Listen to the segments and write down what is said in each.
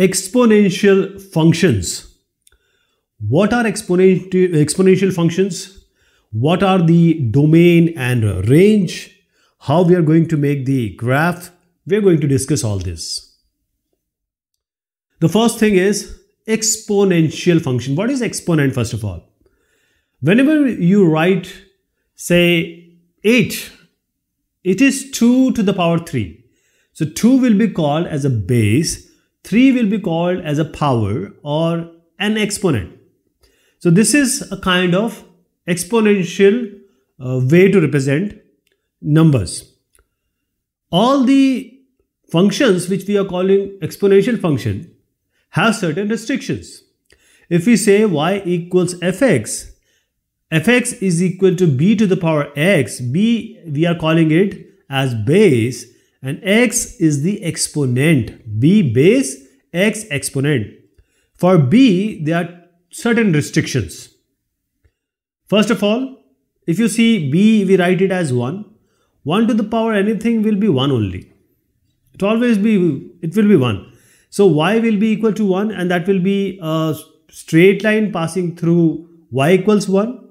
Exponential functions. What are exponential functions? What are the domain and range? How we are going to make the graph? We are going to discuss all this. The first thing is exponential function. What is exponent first of all? Whenever you write say 8, it is 2 to the power 3. So 2 will be called as a base 3 will be called as a power or an exponent. So this is a kind of exponential uh, way to represent numbers. All the functions which we are calling exponential function have certain restrictions. If we say y equals fx, fx is equal to b to the power x, b we are calling it as base and x is the exponent, b base, x exponent. For b, there are certain restrictions. First of all, if you see b, we write it as 1. 1 to the power anything will be 1 only. It always be, it will be 1. So y will be equal to 1 and that will be a straight line passing through y equals 1.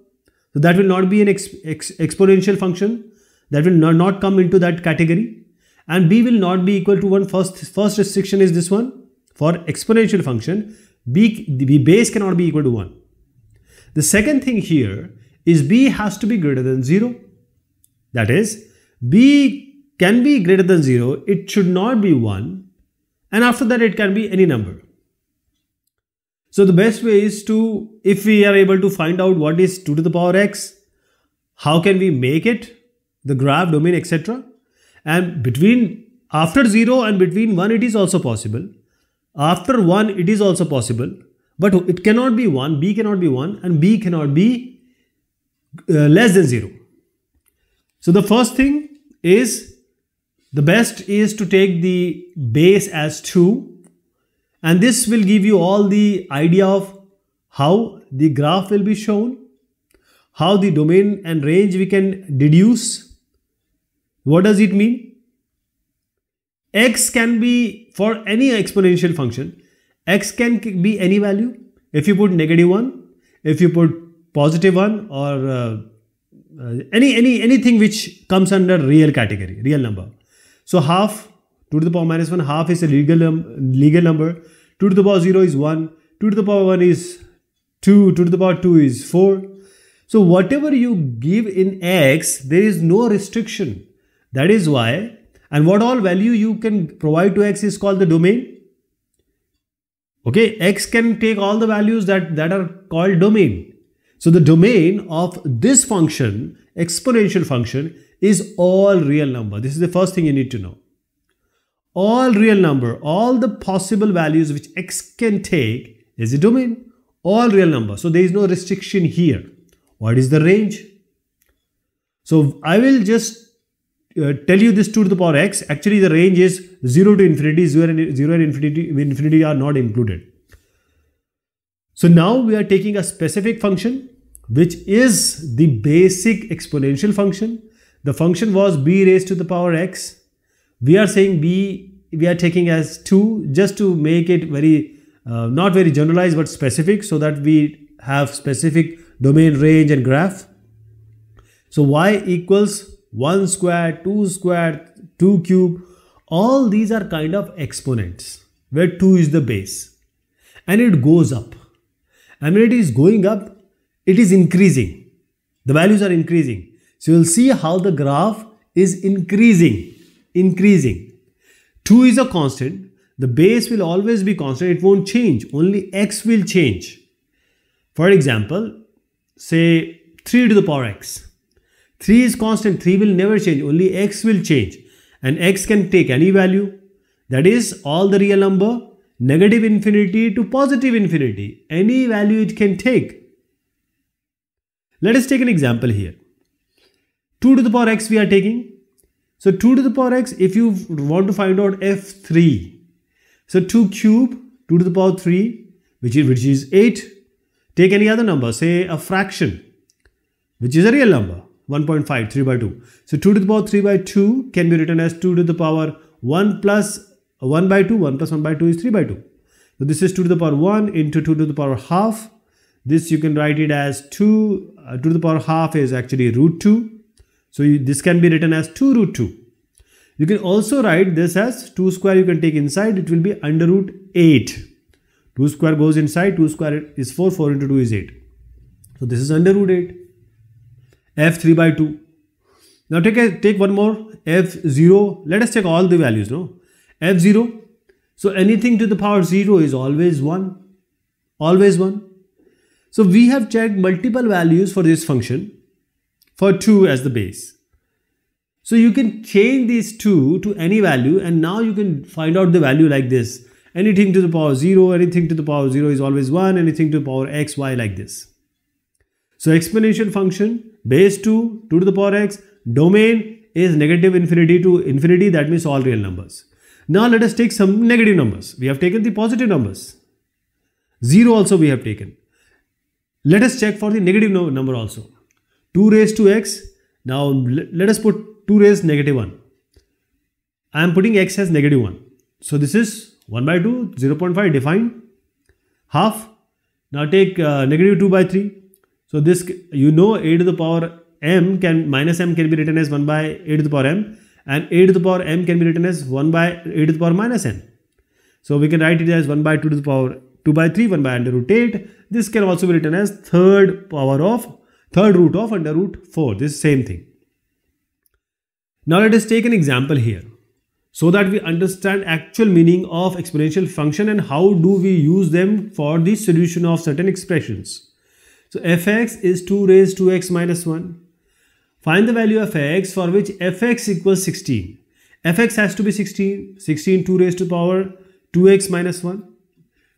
So that will not be an exp exp exponential function. That will not, not come into that category and b will not be equal to 1 first first restriction is this one for exponential function b, b base cannot be equal to 1 the second thing here is b has to be greater than 0 that is b can be greater than 0 it should not be 1 and after that it can be any number so the best way is to if we are able to find out what is 2 to the power x how can we make it the graph domain etc and between after 0 and between 1 it is also possible after 1 it is also possible but it cannot be 1 b cannot be 1 and b cannot be uh, less than 0 so the first thing is the best is to take the base as 2 and this will give you all the idea of how the graph will be shown how the domain and range we can deduce what does it mean? x can be for any exponential function, x can be any value. If you put negative 1, if you put positive 1 or uh, uh, any, any anything which comes under real category, real number. So half, 2 to the power minus 1, half is a legal, um, legal number. 2 to the power 0 is 1. 2 to the power 1 is 2. 2 to the power 2 is 4. So whatever you give in x, there is no restriction. That is why, and what all value you can provide to x is called the domain. Okay, x can take all the values that, that are called domain. So the domain of this function, exponential function, is all real number. This is the first thing you need to know. All real number, all the possible values which x can take is the domain. All real number. So there is no restriction here. What is the range? So I will just uh, tell you this 2 to the power x, actually the range is 0 to infinity, 0 and, 0 and infinity, infinity are not included. So now we are taking a specific function which is the basic exponential function. The function was b raised to the power x. We are saying b we are taking as 2 just to make it very uh, not very generalized but specific so that we have specific domain range and graph. So y equals 1 square, 2 square, 2 cube, all these are kind of exponents where 2 is the base and it goes up. And when it is going up, it is increasing. The values are increasing. So you'll see how the graph is increasing, increasing. 2 is a constant. The base will always be constant. It won't change. Only x will change. For example, say 3 to the power x 3 is constant, 3 will never change, only x will change. And x can take any value. That is all the real number, negative infinity to positive infinity. Any value it can take. Let us take an example here. 2 to the power x we are taking. So 2 to the power x, if you want to find out f3. So 2 cube, 2 to the power 3, which is, which is 8. Take any other number, say a fraction, which is a real number. 1.5, 3 by 2. So 2 to the power 3 by 2 can be written as 2 to the power 1 plus 1 by 2. 1 plus 1 by 2 is 3 by 2. So this is 2 to the power 1 into 2 to the power half. This you can write it as 2, uh, 2 to the power half is actually root 2. So you, this can be written as 2 root 2. You can also write this as 2 square you can take inside. It will be under root 8. 2 square goes inside. 2 square is 4. 4 into 2 is 8. So this is under root 8 f3 by 2. Now take, a, take one more f0. Let us take all the values, no? f0. So anything to the power 0 is always 1. Always 1. So we have checked multiple values for this function for 2 as the base. So you can change these 2 to any value and now you can find out the value like this. Anything to the power 0, anything to the power 0 is always 1, anything to the power x, y like this. So exponential function Base 2, 2 to the power x. Domain is negative infinity to infinity. That means all real numbers. Now let us take some negative numbers. We have taken the positive numbers. 0 also we have taken. Let us check for the negative no number also. 2 raised to x. Now let us put 2 raised negative 1. I am putting x as negative 1. So this is 1 by 2, 0 0.5 defined. Half. Now take uh, negative 2 by 3. So this, you know, a to the power m can, minus m can be written as 1 by a to the power m and a to the power m can be written as 1 by a to the power minus m. So we can write it as 1 by 2 to the power 2 by 3, 1 by under root 8. This can also be written as third power of, third root of under root 4. This same thing. Now let us take an example here so that we understand actual meaning of exponential function and how do we use them for the solution of certain expressions. So fx is 2 raised to x minus 1. Find the value of x for which fx equals 16. fx has to be 16. 16 2 raised to power 2x minus 1.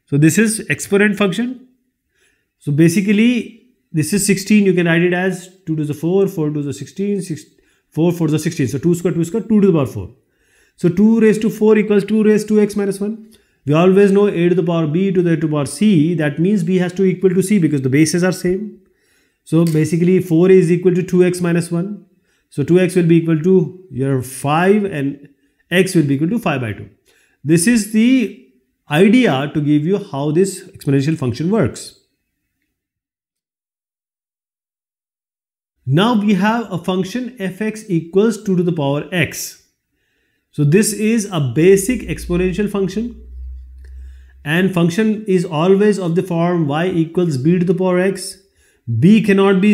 So this is exponent function. So basically this is 16. You can write it as 2 to the 4, 4 to the 16, 6, 4 4 to the 16. So 2 square 2 square 2 to the power 4. So 2 raised to 4 equals 2 raised to x minus 1. We always know a to the power b to the a to the power c. That means b has to equal to c because the bases are same. So basically 4 is equal to 2x minus 1. So 2x will be equal to your 5 and x will be equal to 5 by 2. This is the idea to give you how this exponential function works. Now we have a function fx equals 2 to the power x. So this is a basic exponential function and function is always of the form y equals b to the power x b cannot be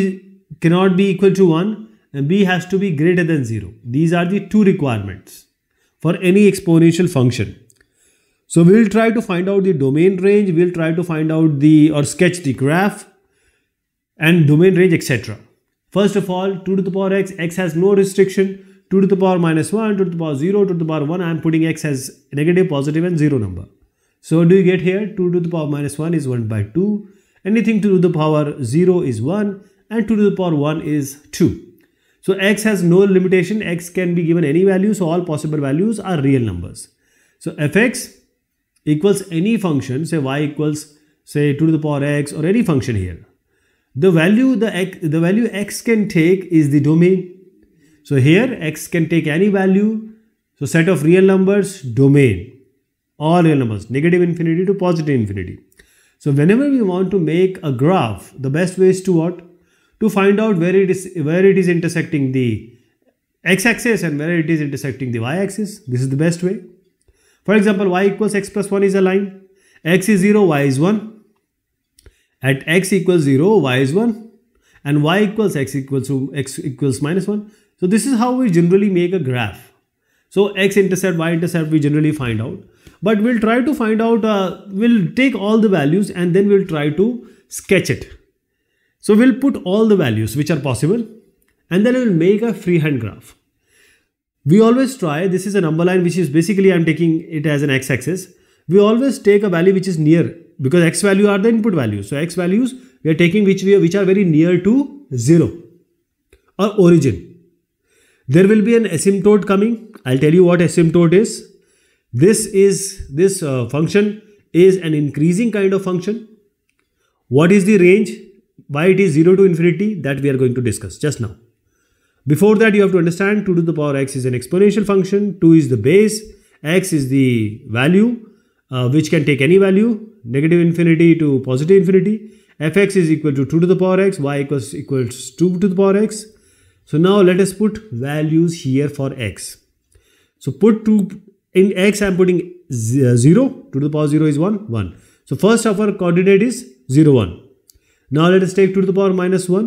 cannot be equal to 1 and b has to be greater than 0 these are the two requirements for any exponential function so we'll try to find out the domain range we'll try to find out the or sketch the graph and domain range etc first of all 2 to the power x x has no restriction 2 to the power minus 1 2 to the power 0 2 to the power 1 i am putting x as negative positive and 0 number so do you get here? 2 to the power minus 1 is 1 by 2. Anything to the power 0 is 1 and 2 to the power 1 is 2. So x has no limitation. x can be given any value. So all possible values are real numbers. So fx equals any function say y equals say 2 to the power x or any function here. The value the, x, the value x can take is the domain. So here x can take any value. So set of real numbers domain all real numbers, negative infinity to positive infinity. So whenever we want to make a graph, the best way is to what? To find out where it is where it is intersecting the x-axis and where it is intersecting the y-axis. This is the best way. For example, y equals x plus 1 is a line. x is 0, y is 1. At x equals 0, y is 1. And y equals x equals x equals minus 1. So this is how we generally make a graph. So x intercept, y intercept we generally find out but we'll try to find out, uh, we'll take all the values and then we'll try to sketch it. So we'll put all the values which are possible and then we'll make a freehand graph. We always try, this is a number line which is basically I'm taking it as an x-axis. We always take a value which is near because x value are the input values. So x values we are taking which, we, which are very near to 0 or origin. There will be an asymptote coming. I'll tell you what asymptote is this is this uh, function is an increasing kind of function what is the range why it is 0 to infinity that we are going to discuss just now before that you have to understand 2 to the power x is an exponential function 2 is the base x is the value uh, which can take any value negative infinity to positive infinity fx is equal to 2 to the power x y equals equals 2 to the power x so now let us put values here for x so put 2 in x, I'm putting uh, 0. 2 to the power 0 is 1, 1. So first of our coordinate is 0, 1. Now let us take 2 to the power minus 1.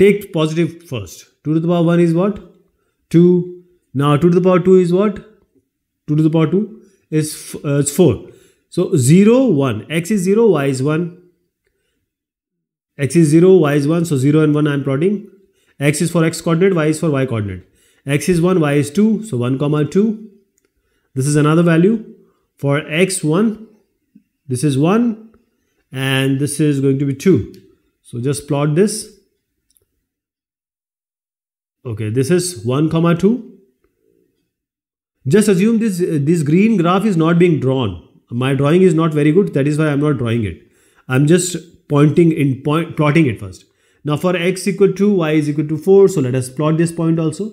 Take positive first. 2 to the power 1 is what? 2. Now 2 to the power 2 is what? 2 to the power 2 is, uh, is 4. So 0, 1. x is 0, y is 1. x is 0, y is 1. So 0 and 1 I am plotting. x is for x coordinate, y is for y coordinate x is 1 y is 2 so 1 comma 2 this is another value for x1 this is 1 and this is going to be 2 so just plot this okay this is 1 comma 2 just assume this this green graph is not being drawn my drawing is not very good that is why i'm not drawing it i'm just pointing in point plotting it first now for x equal to y is equal to 4 so let us plot this point also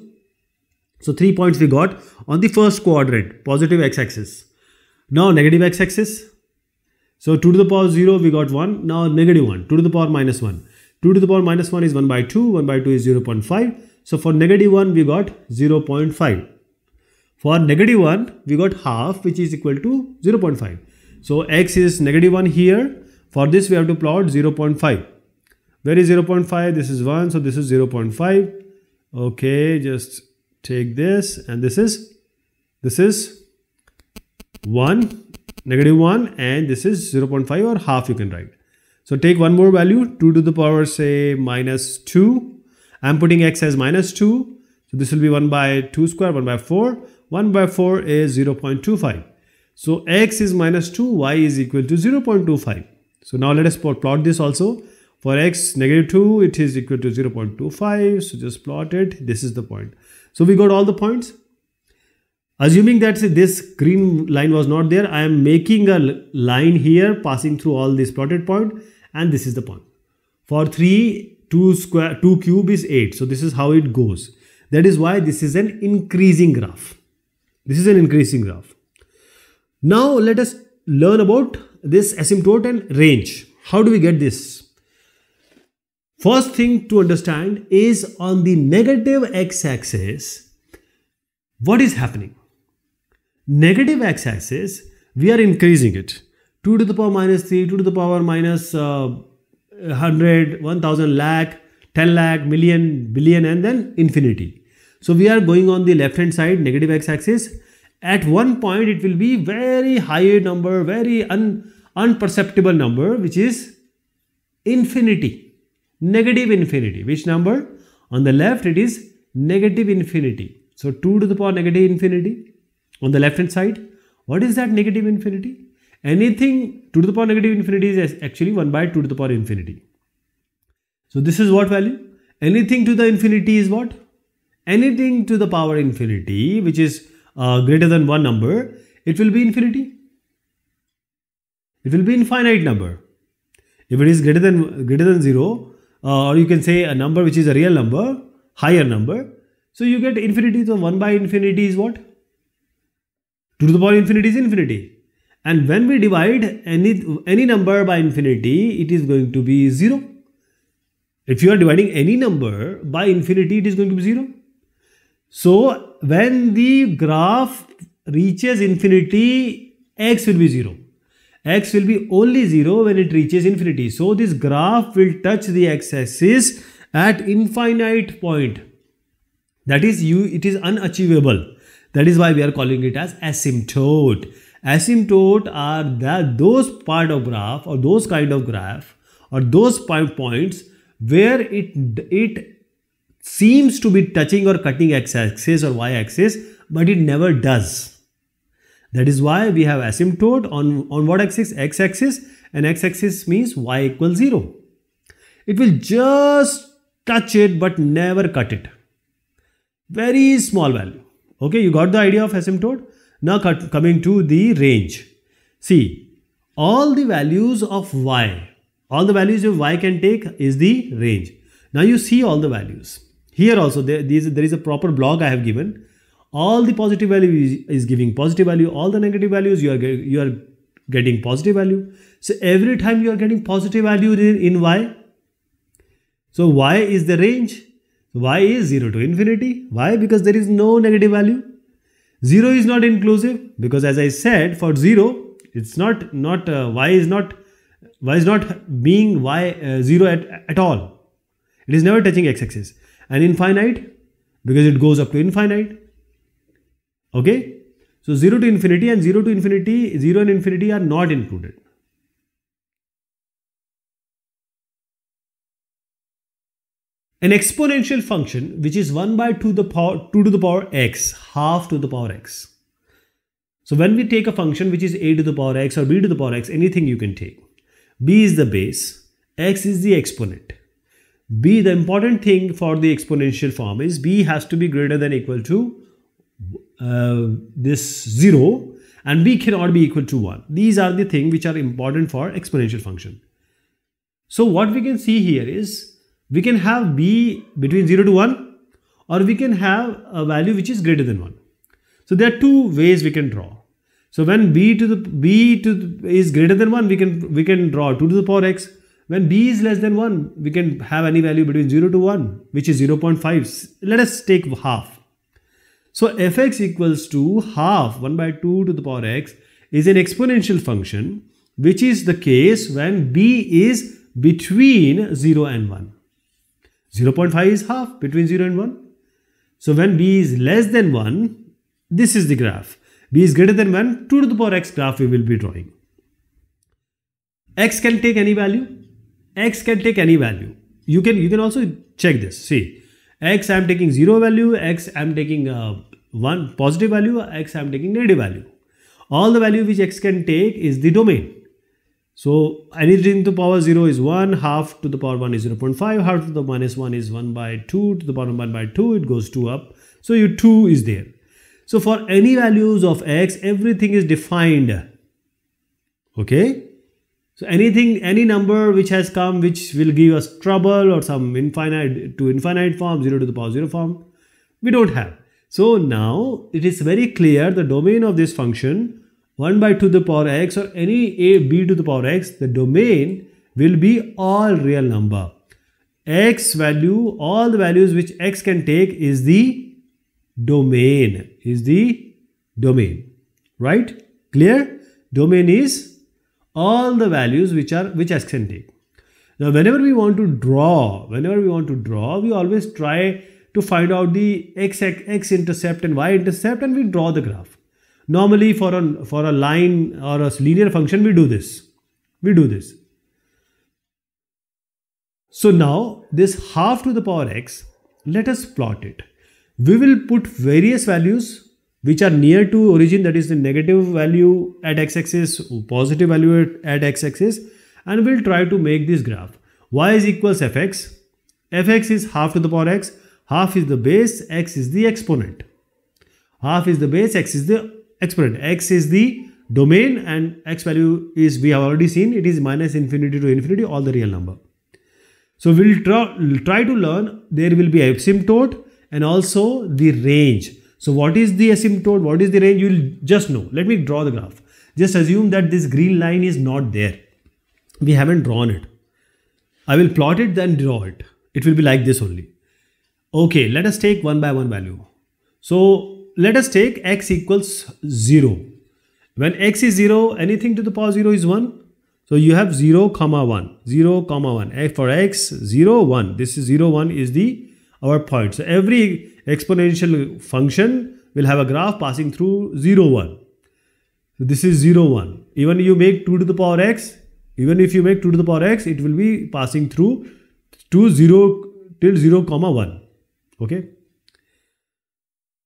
so three points we got on the first quadrant, positive x-axis. Now negative x-axis. So 2 to the power 0, we got 1. Now negative 1, 2 to the power minus 1. 2 to the power minus 1 is 1 by 2, 1 by 2 is 0 0.5. So for negative 1, we got 0 0.5. For negative 1, we got half which is equal to 0 0.5. So x is negative 1 here. For this, we have to plot 0 0.5. Where is 0 0.5? This is 1, so this is 0 0.5. Okay, just take this and this is this is 1 negative 1 and this is 0.5 or half you can write so take one more value 2 to the power say minus 2 i'm putting x as minus 2 so this will be 1 by 2 square 1 by 4 1 by 4 is 0.25 so x is minus 2 y is equal to 0.25 so now let us plot this also for x negative 2 it is equal to 0.25 so just plot it this is the point so we got all the points. Assuming that this green line was not there, I am making a line here passing through all this plotted point and this is the point. For 3, 2 square, 2 cube is 8. So this is how it goes. That is why this is an increasing graph. This is an increasing graph. Now let us learn about this asymptote and range. How do we get this? First thing to understand is on the negative x-axis, what is happening? Negative x-axis, we are increasing it. 2 to the power minus 3, 2 to the power minus, uh, 100, 1000 lakh, 10 lakh, million, billion and then infinity. So we are going on the left hand side, negative x-axis. At one point, it will be very high number, very un unperceptible number, which is infinity negative infinity. Which number? On the left, it is negative infinity. So 2 to the power negative infinity on the left hand side. What is that negative infinity? Anything 2 to the power negative infinity is actually 1 by 2 to the power infinity. So this is what value? Anything to the infinity is what? Anything to the power infinity, which is uh, greater than one number, it will be infinity. It will be infinite number. If it is greater than greater than zero, uh, or you can say a number which is a real number, higher number. So you get infinity. So 1 by infinity is what? 2 to the power infinity is infinity. And when we divide any, any number by infinity, it is going to be 0. If you are dividing any number by infinity, it is going to be 0. So when the graph reaches infinity, x will be 0 x will be only 0 when it reaches infinity. So this graph will touch the x-axis at infinite point. That is, you it is unachievable. That is why we are calling it as asymptote. Asymptote are that those part of graph or those kind of graph or those points where it, it seems to be touching or cutting x-axis or y-axis but it never does. That is why we have asymptote on, on what axis? X-axis and x-axis means y equals 0. It will just touch it but never cut it. Very small value. Okay, you got the idea of asymptote? Now cut, coming to the range. See, all the values of y, all the values of y can take is the range. Now you see all the values. Here also there, there is a proper block I have given all the positive value is giving positive value all the negative values you are you are getting positive value so every time you are getting positive value in y so y is the range y is 0 to infinity why because there is no negative value 0 is not inclusive because as i said for 0 it's not not uh, y is not y is not being y uh, 0 at, at all it is never touching x axis and infinite because it goes up to infinite Okay. So 0 to infinity and 0 to infinity, 0 and infinity are not included. An exponential function which is 1 by 2 to the power, 2 to the power x, half to the power x. So when we take a function which is a to the power x or b to the power x, anything you can take. b is the base, x is the exponent. b, the important thing for the exponential form is b has to be greater than equal to uh, this 0 and b cannot be equal to 1. These are the things which are important for exponential function. So what we can see here is we can have b between 0 to 1 or we can have a value which is greater than 1. So there are two ways we can draw. So when b to the b to the, is greater than 1 we can we can draw 2 to the power x. When b is less than 1 we can have any value between 0 to 1 which is 0 0.5. Let us take half. So fx equals to half 1 by 2 to the power x is an exponential function which is the case when b is between 0 and 1. 0 0.5 is half between 0 and 1. So when b is less than 1, this is the graph. b is greater than 1, 2 to the power x graph we will be drawing. x can take any value. x can take any value. You can, you can also check this. See, x i'm taking zero value x i'm taking uh, one positive value x i'm taking negative value all the value which x can take is the domain so anything to power 0 is 1 half to the power 1 is 0 0.5 half to the minus 1 is 1 by 2 to the power 1 by 2 it goes 2 up so your 2 is there so for any values of x everything is defined okay so anything, any number which has come which will give us trouble or some infinite to infinite form, 0 to the power 0 form, we don't have. So now it is very clear the domain of this function 1 by 2 to the power x or any a b to the power x, the domain will be all real number. x value, all the values which x can take is the domain, is the domain, right? Clear? Domain is all the values which are which x can take. Now whenever we want to draw, whenever we want to draw, we always try to find out the x, x, x intercept and y intercept and we draw the graph. Normally for a, for a line or a linear function we do this. We do this. So now this half to the power x, let us plot it. We will put various values which are near to origin that is the negative value at x-axis positive value at, x-axis and we'll try to make this graph y is equals fx fx is half to the power x half is the base x is the exponent half is the base x is the exponent x is the domain and x value is we have already seen it is minus infinity to infinity all the real number so we'll try, try to learn there will be asymptote and also the range so what is the asymptote? What is the range? You will just know. Let me draw the graph. Just assume that this green line is not there. We haven't drawn it. I will plot it then draw it. It will be like this only. Okay, let us take one by one value. So let us take x equals 0. When x is 0, anything to the power 0 is 1. So you have 0 comma 1, 0 comma 1. For x, 0, 1. This is 0, 1 is the our point. So every exponential function will have a graph passing through 0, 1. So this is 0, 1. Even you make 2 to the power x, even if you make 2 to the power x, it will be passing through to 0 till 0, comma 1. Okay.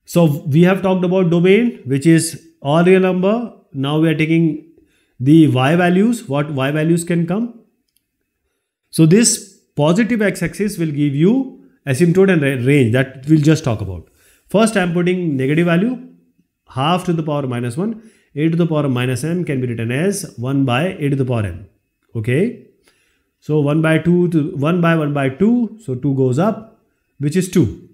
So we have talked about domain, which is all real number. Now we are taking the y values, what y values can come. So this positive x-axis will give you asymptote and range that we'll just talk about. First, I'm putting negative value, half to the power minus 1, a to the power minus m can be written as 1 by a to the power m. Okay. So 1 by 2 to 1 by 1 by 2. So 2 goes up, which is 2.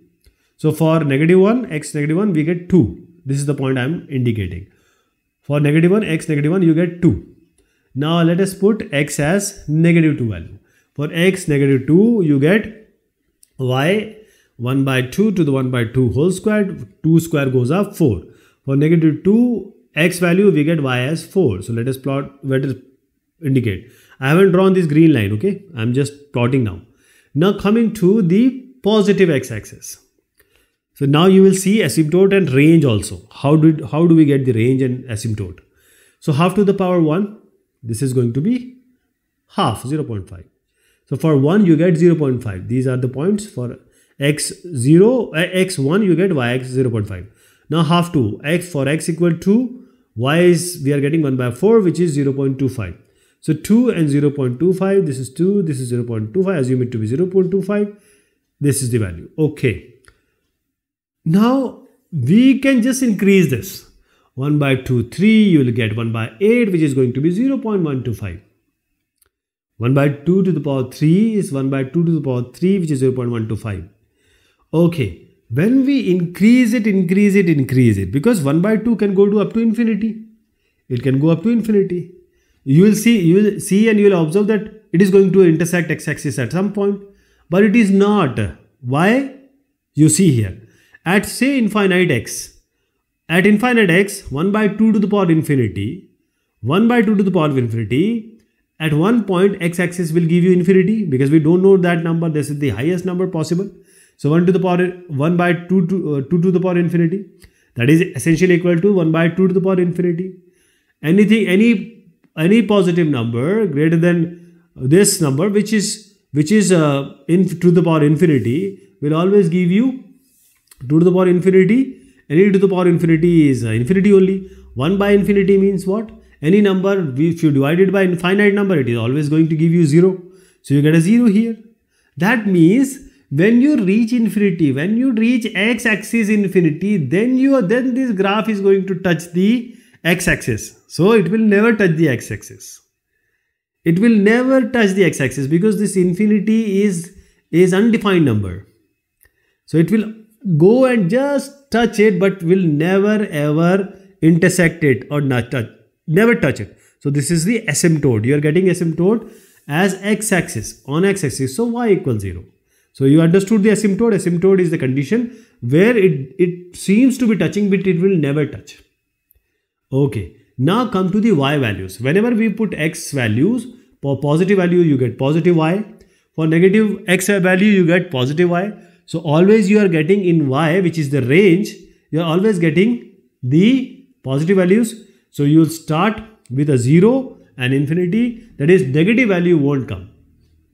So for negative 1, x negative 1, we get 2. This is the point I'm indicating. For negative 1, x negative 1, you get 2. Now let us put x as negative 2 value. For x negative 2, you get y 1 by 2 to the 1 by 2 whole squared 2 square goes up 4 for negative 2 x value we get y as 4 so let us plot let us indicate i haven't drawn this green line okay i'm just plotting now now coming to the positive x-axis so now you will see asymptote and range also how did how do we get the range and asymptote so half to the power 1 this is going to be half 0 0.5 so for 1 you get 0.5. These are the points for x0, eh, x1 you get yx 0.5. Now half 2, x for x equal 2, y is we are getting 1 by 4 which is 0.25. So 2 and 0.25, this is 2, this is 0.25, assume it to be 0.25. This is the value. Okay. Now we can just increase this. 1 by 2, 3, you will get 1 by 8 which is going to be 0.125. 1 by 2 to the power 3 is 1 by 2 to the power 3 which is 0.125. Okay, when we increase it, increase it, increase it because 1 by 2 can go to up to infinity. It can go up to infinity. You will see, you will see and you will observe that it is going to intersect x-axis at some point but it is not. Why? You see here. At say infinite x, at infinite x, 1 by 2 to the power infinity, 1 by 2 to the power of infinity, at one point, x-axis will give you infinity because we don't know that number. This is the highest number possible. So 1 to the power 1 by 2 to, uh, 2 to the power infinity. That is essentially equal to 1 by 2 to the power infinity. Anything, any, any positive number greater than this number, which is which is uh, in to the power infinity, will always give you 2 to the power infinity Any to the power infinity is uh, infinity only. 1 by infinity means what? any number if you divide it by infinite number it is always going to give you 0 so you get a 0 here that means when you reach infinity when you reach x axis infinity then you then this graph is going to touch the x axis so it will never touch the x axis it will never touch the x axis because this infinity is is undefined number so it will go and just touch it but will never ever intersect it or not touch never touch it. So this is the asymptote. You are getting asymptote as x-axis on x-axis. So y equals 0. So you understood the asymptote. Asymptote is the condition where it, it seems to be touching but it will never touch. Okay. Now come to the y values. Whenever we put x values, for positive value you get positive y. For negative x value you get positive y. So always you are getting in y which is the range you are always getting the positive values so you will start with a 0 and infinity that is negative value won't come.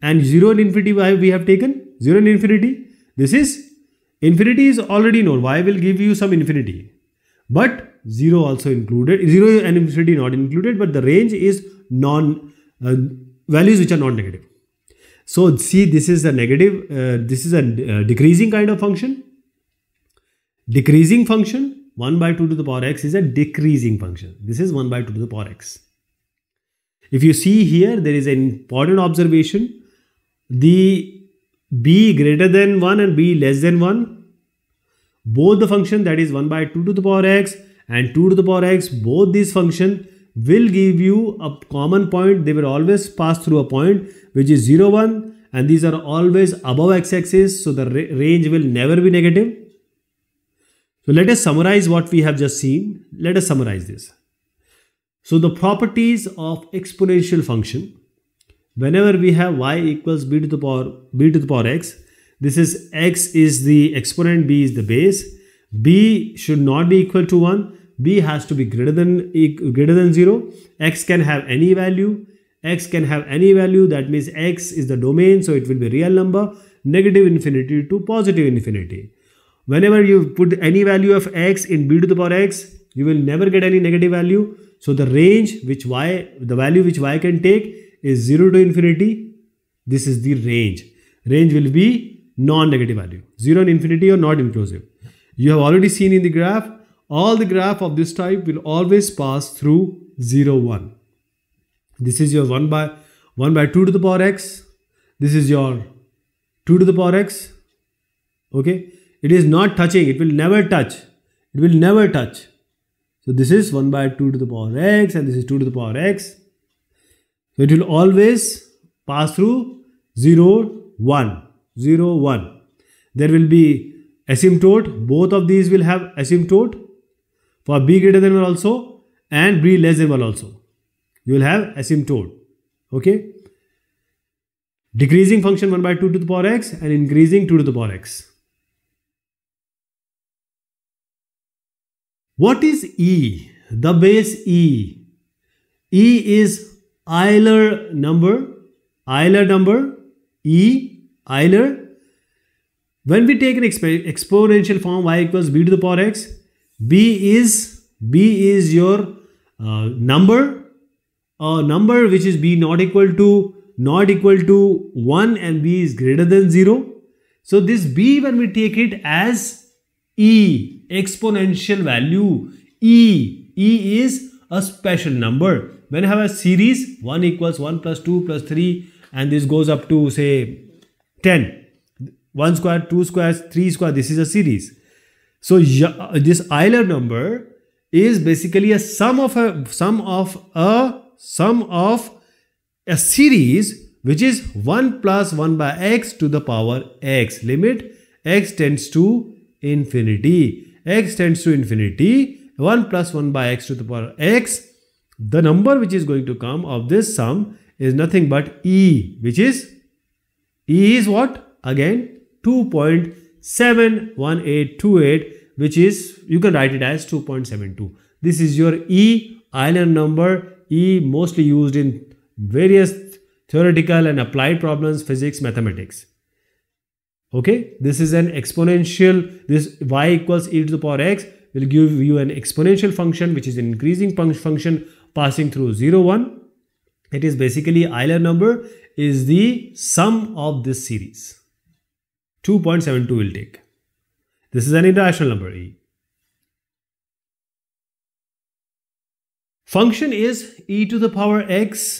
And 0 and infinity we have taken 0 and infinity. This is infinity is already known. Y will give you some infinity. But 0 also included 0 and infinity not included but the range is non uh, values which are non negative. So see this is a negative uh, this is a uh, decreasing kind of function decreasing function 1 by 2 to the power x is a decreasing function. This is 1 by 2 to the power x. If you see here, there is an important observation. The b greater than 1 and b less than 1, both the function that is 1 by 2 to the power x and 2 to the power x, both these function will give you a common point. They will always pass through a point which is 0, 1 and these are always above x-axis. So the range will never be negative so let us summarize what we have just seen. Let us summarize this. So the properties of exponential function, whenever we have y equals b to the power b to the power x, this is x is the exponent, b is the base, b should not be equal to 1, b has to be greater than, greater than 0, x can have any value, x can have any value, that means x is the domain, so it will be real number, negative infinity to positive infinity. Whenever you put any value of x in b to the power x, you will never get any negative value. So the range which y, the value which y can take is 0 to infinity. This is the range. Range will be non-negative value. 0 and infinity or not inclusive. You have already seen in the graph, all the graph of this type will always pass through 0, 1. This is your 1 by 1 by 2 to the power x. This is your 2 to the power x. Okay. It is not touching. It will never touch. It will never touch. So this is 1 by 2 to the power x and this is 2 to the power x. So it will always pass through 0, 1, 0, 1. There will be asymptote. Both of these will have asymptote for b greater than 1 also and b less than 1 also. You will have asymptote. Okay. Decreasing function 1 by 2 to the power x and increasing 2 to the power x. What is E? The base E. E is Euler number. Euler number. E. Euler. When we take an exp exponential form y equals b to the power x, b is b is your uh, number, a number which is b not equal to not equal to 1 and b is greater than 0. So this b when we take it as e exponential value e. e is a special number. When I have a series, 1 equals 1 plus 2 plus 3 and this goes up to say 10. 1 square, 2 squares, 3 square, this is a series. So uh, this Euler number is basically a sum of a sum of a sum of a series which is 1 plus 1 by x to the power x limit x tends to infinity x tends to infinity, 1 plus 1 by x to the power x, the number which is going to come of this sum is nothing but E, which is, E is what? Again, 2.71828, which is, you can write it as 2.72. This is your E Island number, E mostly used in various theoretical and applied problems, physics, mathematics okay this is an exponential this y equals e to the power x will give you an exponential function which is an increasing fun function passing through 0 1 it is basically Euler number is the sum of this series 2.72 will take this is an irrational number e function is e to the power x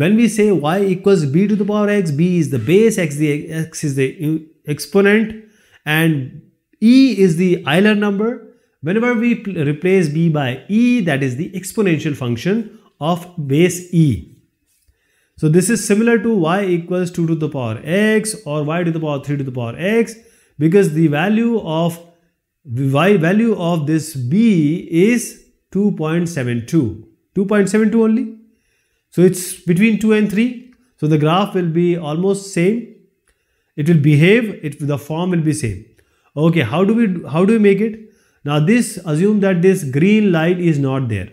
when we say y equals b to the power x, b is the base, x, the, x is the exponent and e is the Euler number. Whenever we replace b by e, that is the exponential function of base e. So this is similar to y equals 2 to the power x or y to the power 3 to the power x because the value of y value of this b is 2.72 2.72 only so it's between 2 and 3. So the graph will be almost same. It will behave, it, the form will be same. Okay, how do we how do we make it? Now this assume that this green line is not there.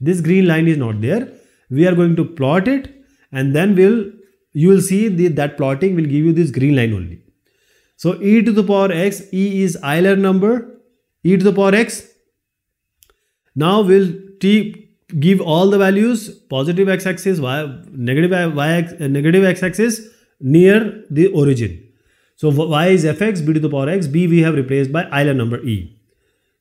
This green line is not there. We are going to plot it and then we'll you will see the, that plotting will give you this green line only. So e to the power x, e is Euler number, e to the power x. Now we'll t give all the values positive x-axis y negative y uh, negative x-axis near the origin so y is fx b to the power x b we have replaced by island number e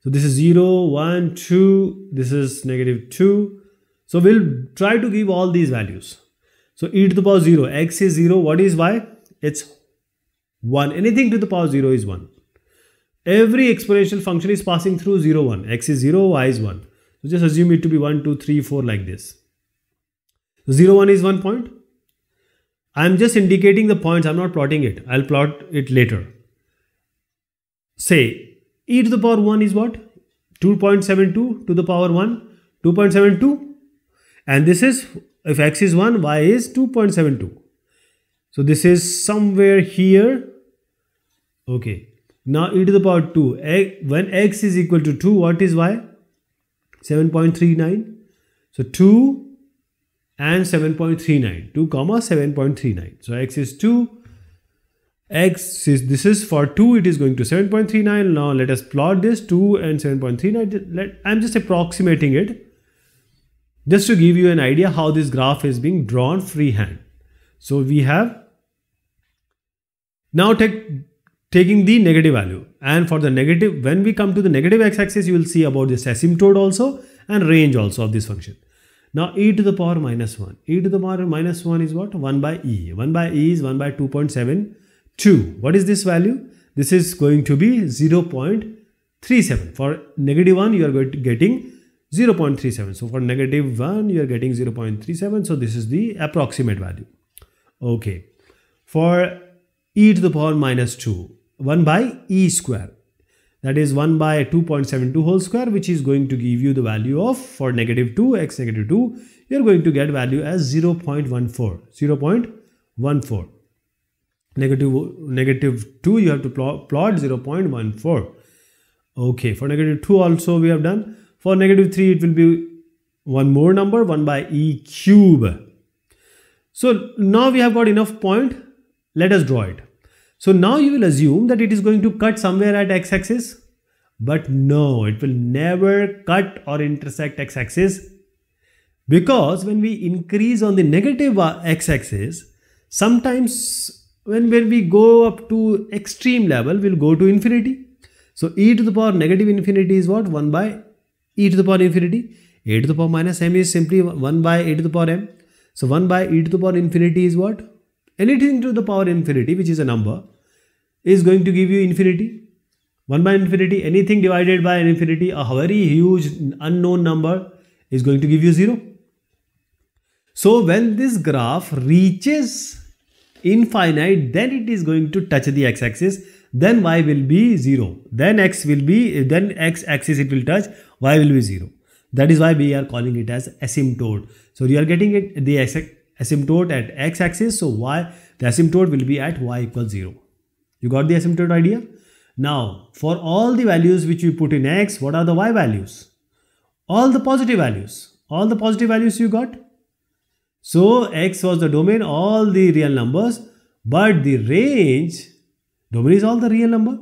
so this is 0 1 2 this is negative 2 so we'll try to give all these values so e to the power 0 x is 0 what is y it's 1 anything to the power 0 is 1 every exponential function is passing through 0 1 x is 0 y is 1 so just assume it to be 1, 2, 3, 4 like this. 0, 1 is one point. I am just indicating the points. I am not plotting it. I will plot it later. Say e to the power 1 is what? 2.72 to the power 1. 2.72. And this is, if x is 1, y is 2.72. So this is somewhere here. Okay. Now e to the power 2. When x is equal to 2, what is y? 7.39 so 2 and 7.39 2 comma 7.39 so x is 2 x is this is for 2 it is going to 7.39 now let us plot this 2 and 7.39 let i'm just approximating it just to give you an idea how this graph is being drawn freehand so we have now take taking the negative value. And for the negative, when we come to the negative x-axis, you will see about this asymptote also and range also of this function. Now e to the power minus 1. e to the power minus 1 is what? 1 by e. 1 by e is 1 by 2.72. What is this value? This is going to be 0.37. For negative 1, you are getting 0.37. So for negative 1, you are getting 0.37. So this is the approximate value. Okay. For e to the power minus 2, 1 by e square that is 1 by 2.72 whole square which is going to give you the value of for negative 2 x negative 2 you're going to get value as 0 0.14 0 0.14 negative negative 2 you have to plot, plot 0 0.14 okay for negative 2 also we have done for negative 3 it will be one more number 1 by e cube so now we have got enough point let us draw it so now you will assume that it is going to cut somewhere at x-axis, but no, it will never cut or intersect x-axis because when we increase on the negative uh, x-axis, sometimes when, when we go up to extreme level, we'll go to infinity. So e to the power negative infinity is what? 1 by e to the power infinity. a to the power minus m is simply 1 by a to the power m. So 1 by e to the power infinity is what? Anything to the power infinity, which is a number, is going to give you infinity. 1 by infinity, anything divided by an infinity, a very huge unknown number is going to give you 0. So when this graph reaches infinite, then it is going to touch the x-axis, then y will be 0. Then x will be, then x-axis it will touch, y will be 0. That is why we are calling it as asymptote. So you are getting it the asymptote at x-axis, so y, the asymptote will be at y equals 0. You got the asymptote idea? Now, for all the values which you put in x, what are the y values? All the positive values. All the positive values you got. So, x was the domain, all the real numbers, but the range, domain is all the real number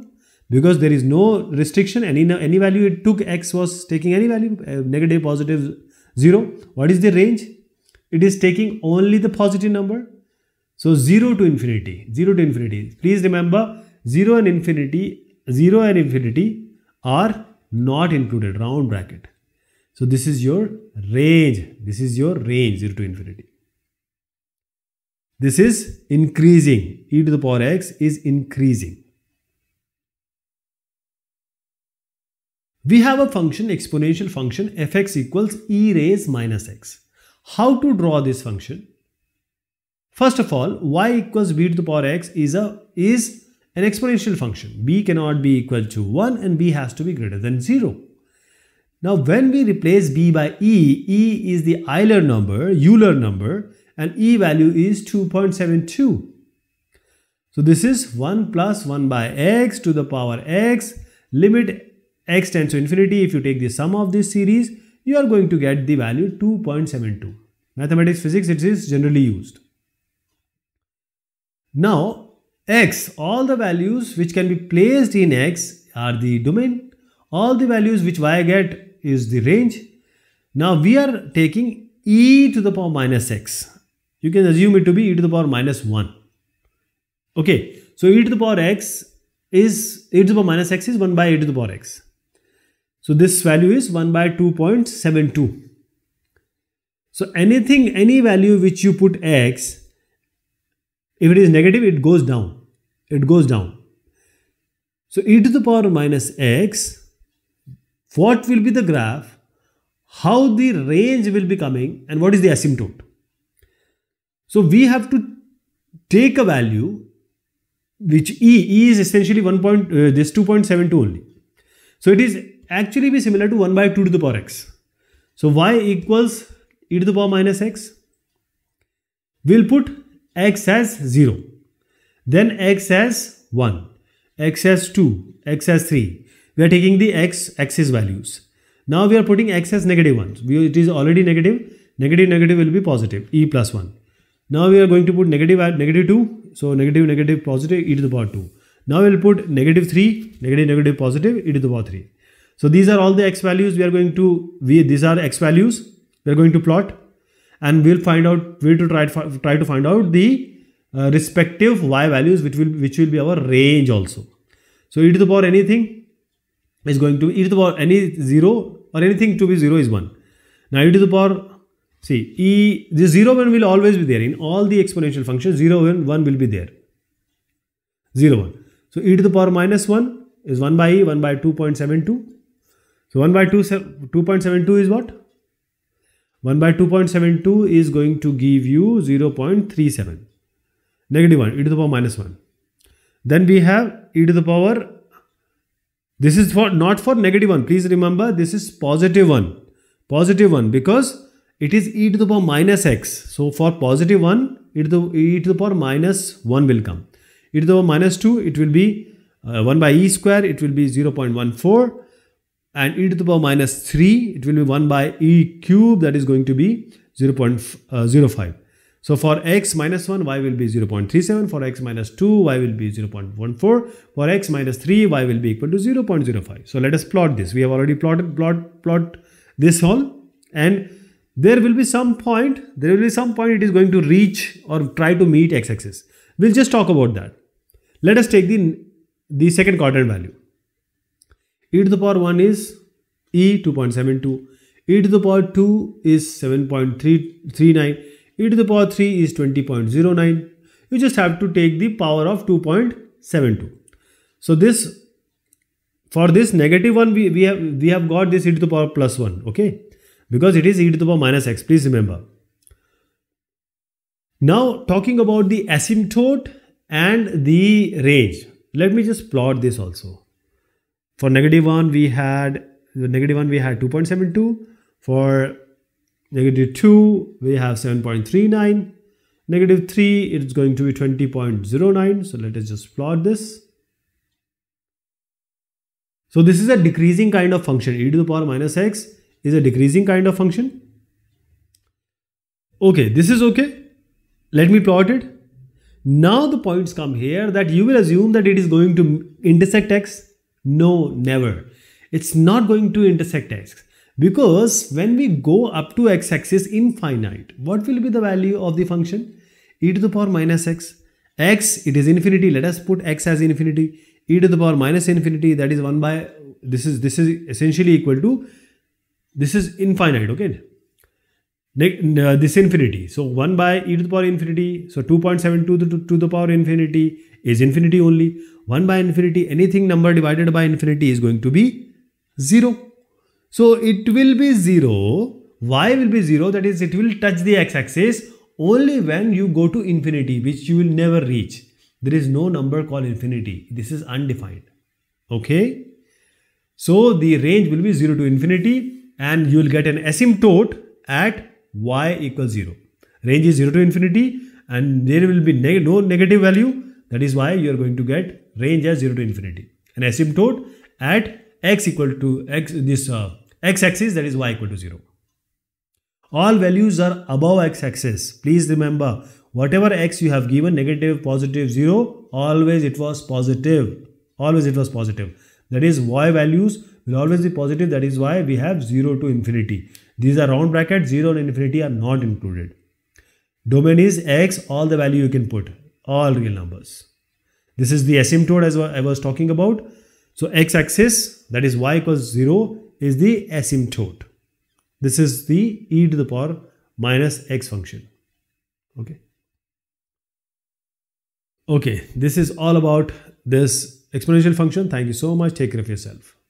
because there is no restriction. Any, any value it took, x was taking any value, uh, 0. What is the range? It is taking only the positive number so 0 to infinity, 0 to infinity. Please remember 0 and infinity, 0 and infinity are not included, round bracket. So this is your range. This is your range 0 to infinity. This is increasing. e to the power x is increasing. We have a function, exponential function fx equals e raised minus x. How to draw this function? First of all, y equals b to the power x is a is an exponential function. b cannot be equal to 1 and b has to be greater than 0. Now when we replace b by e, e is the Euler number, Euler number and e value is 2.72. So this is 1 plus 1 by x to the power x, limit x tends to infinity. If you take the sum of this series, you are going to get the value 2.72. Mathematics, physics, it is generally used. Now x, all the values which can be placed in x are the domain. All the values which y get is the range. Now we are taking e to the power minus x. You can assume it to be e to the power minus 1. Okay, so e to the power x is e to the power minus x is 1 by e to the power x. So this value is 1 by 2.72. So anything, any value which you put x if it is negative, it goes down. It goes down. So e to the power minus x, what will be the graph? How the range will be coming and what is the asymptote? So we have to take a value which E, E is essentially 1 point, uh, this 2.72 only. So it is actually be similar to 1 by 2 to the power x. So y equals e to the power minus x. We'll put x as 0 then x as 1 x as 2 x as 3 we are taking the x axis values now we are putting x as negative 1 we, it is already negative negative negative will be positive e plus 1 now we are going to put negative negative 2 so negative negative positive e to the power 2 now we'll put negative 3 negative negative positive e to the power 3 so these are all the x values we are going to we these are x values we are going to plot and we'll find out we will try to try to find out the uh, respective y values which will which will be our range also so e to the power anything is going to e to the power any 0 or anything to be 0 is 1 now e to the power see e the 0 will always be there in all the exponential functions 0 and 1 will be there 0 1 so e to the power minus 1 is 1 by e 1 by 2.72 so 1 by 2 2.72 is what 1 by 2.72 is going to give you 0.37 negative 1 e to the power minus 1 then we have e to the power this is for not for negative 1 please remember this is positive 1 positive 1 because it is e to the power minus x so for positive 1 e to the, e to the power minus 1 will come e to the power minus 2 it will be uh, 1 by e square it will be 0 0.14 and e to the power minus 3, it will be 1 by e cube that is going to be 0 uh, 0.05. So for x minus 1, y will be 0.37. For x minus 2, y will be 0.14. For x minus 3, y will be equal to 0.05. So let us plot this. We have already plotted plot plot this all and there will be some point, there will be some point it is going to reach or try to meet x-axis. We'll just talk about that. Let us take the, the second quadrant value e to the power 1 is e 2.72 e to the power 2 is 7.339 e to the power 3 is 20.09 you just have to take the power of 2.72 so this for this negative 1 we, we have we have got this e to the power plus 1 okay because it is e to the power minus x please remember now talking about the asymptote and the range let me just plot this also for negative 1 we had the negative 1 we had 2.72 for negative 2 we have 7.39 negative 3 it's going to be 20.09 so let us just plot this so this is a decreasing kind of function e to the power minus x is a decreasing kind of function okay this is okay let me plot it now the points come here that you will assume that it is going to intersect x no, never. It's not going to intersect x. Because when we go up to x-axis infinite, what will be the value of the function? e to the power minus x. x, it is infinity. Let us put x as infinity. e to the power minus infinity, that is 1 by, this is, this is essentially equal to, this is infinite, okay? Uh, this infinity. So 1 by e to the power infinity. So 2.72 to, to, to the power infinity is infinity only. 1 by infinity, anything number divided by infinity is going to be 0. So it will be 0. Y will be 0, that is it will touch the x-axis only when you go to infinity, which you will never reach. There is no number called infinity. This is undefined. Okay. So the range will be 0 to infinity and you will get an asymptote at y equals 0. Range is 0 to infinity and there will be neg no negative value that is why you are going to get range as 0 to infinity. An asymptote at x equal to x this uh, x axis that is y equal to 0. All values are above x axis. Please remember whatever x you have given negative, positive, 0 always it was positive. Always it was positive. That is y values will always be positive. That is why we have 0 to infinity. These are round brackets. 0 and infinity are not included. Domain is x all the value you can put all real numbers. This is the asymptote as I was talking about. So x-axis, that is y equals 0, is the asymptote. This is the e to the power minus x function. Okay. Okay, this is all about this exponential function. Thank you so much. Take care of yourself.